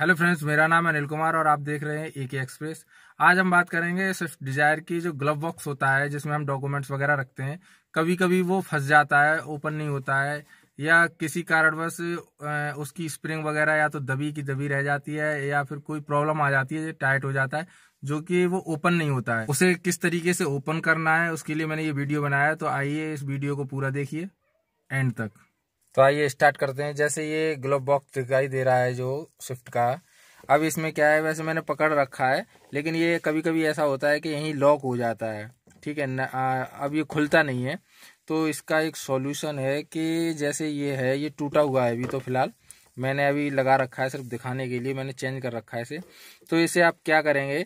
hello friends मेरा नाम है अनिल कुमार और आप देख रहे हैं ए के एक्सप्रेस आज हम बात करेंगे स्विफ्ट डिजायर की जो ग्लव बॉक्स होता है जिसमें हम डॉक्यूमेंट्स वगैरह रखते हैं कभी कभी वो फंस जाता है ओपन नहीं होता है या किसी कारणवश उसकी स्प्रिंग वगैरह या तो दबी की दबी रह जाती है या फिर कोई प्रॉब्लम आ जाती है टाइट हो जाता है जो कि वो ओपन नहीं होता है उसे किस तरीके से ओपन करना है उसके लिए मैंने ये वीडियो बनाया है तो आइए इस वीडियो को पूरा देखिए एंड तक तो आइए स्टार्ट करते हैं जैसे ये ग्लोव बॉक्स दिखाई दे रहा है जो स्विफ्ट का अब इसमें क्या है वैसे मैंने पकड़ रखा है लेकिन ये कभी कभी ऐसा होता है कि यहीं लॉक हो जाता है ठीक है न, आ, अब ये खुलता नहीं है तो इसका एक सॉल्यूशन है कि जैसे ये है ये टूटा हुआ है अभी तो फिलहाल मैंने अभी लगा रखा है सिर्फ दिखाने के लिए मैंने चेंज कर रखा है इसे तो इसे आप क्या करेंगे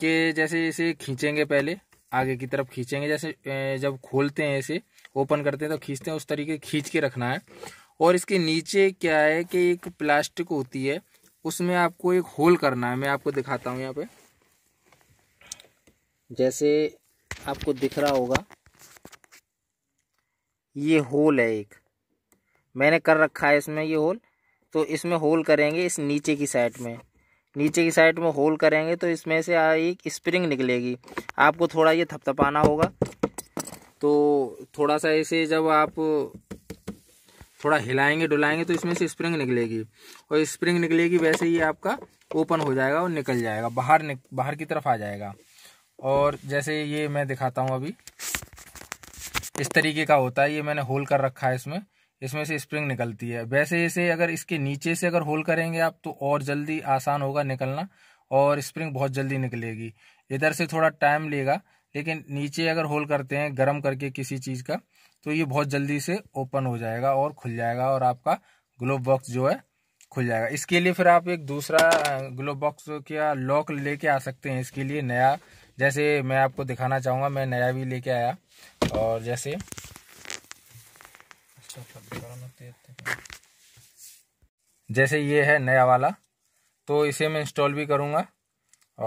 कि जैसे इसे खींचेंगे पहले आगे की तरफ खींचेंगे जैसे जब खोलते हैं इसे ओपन करते हैं तो खींचते हैं उस तरीके खींच के रखना है और इसके नीचे क्या है कि एक प्लास्टिक होती है उसमें आपको एक होल करना है मैं आपको दिखाता हूँ यहाँ पे जैसे आपको दिख रहा होगा ये होल है एक मैंने कर रखा है इसमें ये होल तो इसमें होल करेंगे इस नीचे की साइड में नीचे की साइड में होल करेंगे तो इसमें से एक स्प्रिंग निकलेगी आपको थोड़ा ये थपथपाना होगा तो थोड़ा सा ऐसे जब आप थोड़ा हिलाएंगे डुलाएंगे तो इसमें से स्प्रिंग निकलेगी और स्प्रिंग निकलेगी वैसे ही आपका ओपन हो जाएगा और निकल जाएगा बाहर निक, बाहर की तरफ आ जाएगा और जैसे ये मैं दिखाता हूँ अभी इस तरीके का होता है ये मैंने होल कर रखा है इसमें इसमें से स्प्रिंग निकलती है वैसे इसे अगर इसके नीचे से अगर होल करेंगे आप तो और जल्दी आसान होगा निकलना और स्प्रिंग बहुत जल्दी निकलेगी इधर से थोड़ा टाइम लेगा लेकिन नीचे अगर होल करते हैं गर्म करके किसी चीज़ का तो ये बहुत जल्दी से ओपन हो जाएगा और खुल जाएगा और आपका ग्लोब बॉक्स जो है खुल जाएगा इसके लिए फिर आप एक दूसरा ग्लोब बॉक्स का लॉक लेके आ सकते हैं इसके लिए नया जैसे मैं आपको दिखाना चाहूंगा मैं नया भी लेके आया और जैसे जैसे ये है नया वाला तो इसे मैं इंस्टॉल भी करूँगा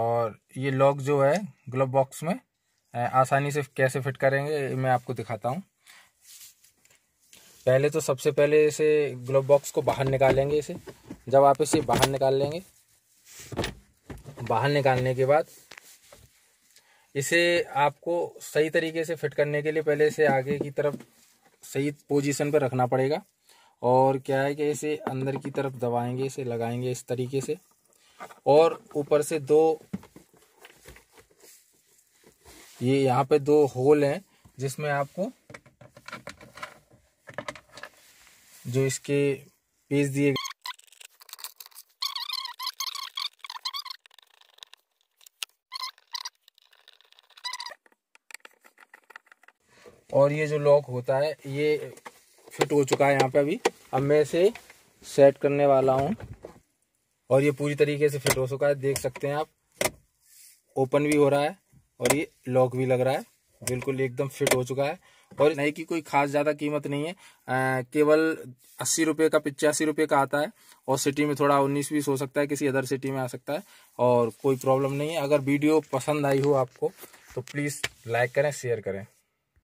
और ये लॉक जो है ग्लब बॉक्स में आसानी से कैसे फिट करेंगे मैं आपको दिखाता हूँ पहले तो सबसे पहले इसे ग्लब बॉक्स को बाहर निकालेंगे इसे जब आप इसे बाहर निकाल लेंगे बाहर निकालने के बाद इसे आपको सही तरीके से फिट करने के लिए पहले इसे आगे की तरफ सही पोजीशन पर रखना पड़ेगा और क्या है कि इसे अंदर की तरफ दबाएंगे इसे लगाएंगे इस तरीके से और ऊपर से दो ये यहाँ पे दो होल हैं जिसमें आपको जो इसके पेज दिए और ये जो लॉक होता है ये फिट हो चुका है यहाँ पे अभी अब मैं इसे सेट करने वाला हूँ और ये पूरी तरीके से फिट हो चुका है देख सकते हैं आप ओपन भी हो रहा है और ये लॉक भी लग रहा है बिल्कुल एकदम फिट हो चुका है और नहीं की कोई खास ज़्यादा कीमत नहीं है आ, केवल अस्सी रुपये का पिचासी रुपये का आता है और सिटी में थोड़ा उन्नीस बीस हो सकता है किसी अदर सिटी में आ सकता है और कोई प्रॉब्लम नहीं है अगर वीडियो पसंद आई हो आपको तो प्लीज़ लाइक करें शेयर करें